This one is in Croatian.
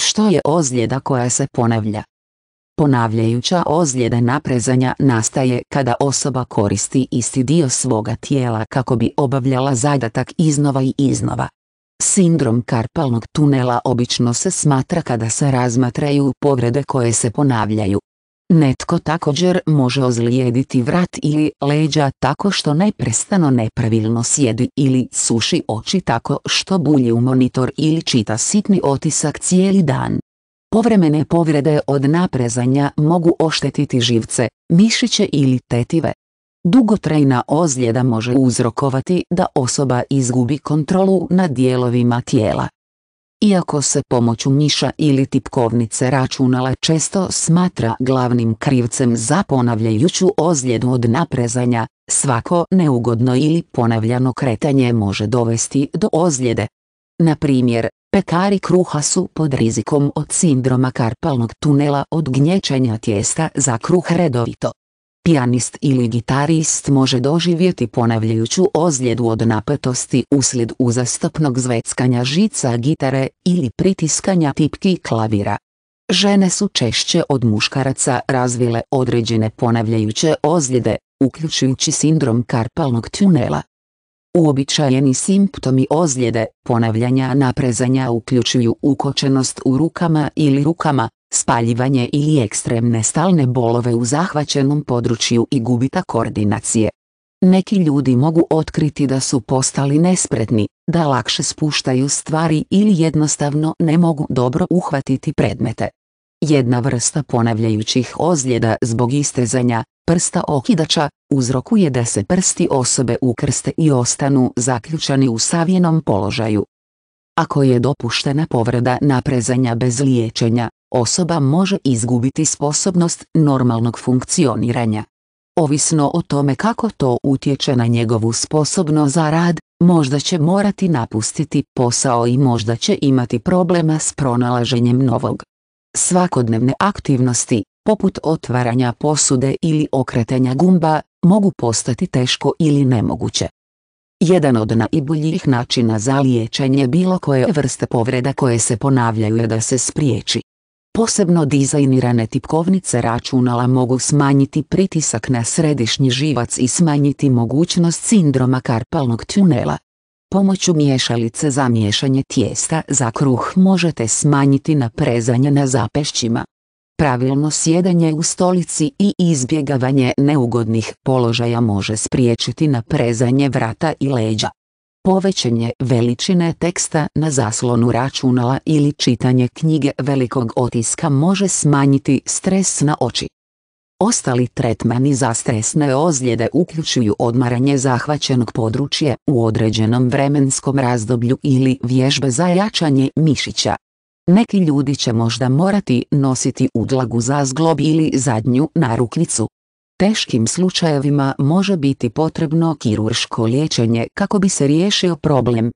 Što je ozljeda koja se ponavlja? Ponavljajuća ozljeda naprezanja nastaje kada osoba koristi isti dio svoga tijela kako bi obavljala zadatak iznova i iznova. Sindrom karpalnog tunela obično se smatra kada se razmatraju povrede koje se ponavljaju. Netko također može ozlijediti vrat ili leđa tako što neprestano nepravilno sjedi ili suši oči tako što bulji u monitor ili čita sitni otisak cijeli dan. Povremene povrede od naprezanja mogu oštetiti živce, mišiće ili tetive. Dugotrajna ozljeda može uzrokovati da osoba izgubi kontrolu nad dijelovima tijela iako se pomoću miša ili tipkovnice računala često smatra glavnim krivcem za ponavljajuću ozljedu od naprezanja, svako neugodno ili ponavljano kretanje može dovesti do ozljede. Na primjer, pekari kruha su pod rizikom od sindroma karpalnog tunela od gnječenja tijesta za kruh redovito, Pijanist ili gitarist može doživjeti ponavljajuću ozljedu od napetosti uslijed uzastopnog zveckanja žica gitare ili pritiskanja tipki klavira. Žene su češće od muškaraca razvile određene ponavljajuće ozljede, uključujući sindrom karpalnog tunela. Uobičajeni simptomi ozljede, ponavljanja naprezanja uključuju ukočenost u rukama ili rukama, spaljivanje ili ekstremne stalne bolove u zahvaćenom području i gubita koordinacije. Neki ljudi mogu otkriti da su postali nespretni, da lakše spuštaju stvari ili jednostavno ne mogu dobro uhvatiti predmete. Jedna vrsta ponavljajućih ozljeda zbog istezanja, prsta okidača, uzrokuje da se prsti osobe ukrste i ostanu zaključani u savjenom položaju. Ako je dopuštena povreda naprezanja bez liječenja, osoba može izgubiti sposobnost normalnog funkcioniranja. Ovisno o tome kako to utječe na njegovu sposobnost za rad, možda će morati napustiti posao i možda će imati problema s pronalaženjem novog. Svakodnevne aktivnosti, poput otvaranja posude ili okretanja gumba, mogu postati teško ili nemoguće. Jedan od najboljih načina za liječenje bilo koje vrste povreda koje se ponavljaju je da se spriječi Posebno dizajnirane tipkovnice računala mogu smanjiti pritisak na središnji živac i smanjiti mogućnost sindroma karpalnog tunela. Pomoću miješalice za miješanje tijesta za kruh možete smanjiti naprezanje na zapešćima. Pravilno sjedanje u stolici i izbjegavanje neugodnih položaja može spriječiti naprezanje vrata i leđa povećanje veličine teksta na zaslonu računala ili čitanje knjige velikog otiska može smanjiti stres na oči. Ostali tretmani za stresne ozljede uključuju odmaranje zahvaćenog područja u određenom vremenskom razdoblju ili vježbe za jačanje mišića. Neki ljudi će možda morati nositi udlagu za zglob ili zadnju narukvicu, teškim slučajevima može biti potrebno kirurško liječenje kako bi se riješio problem.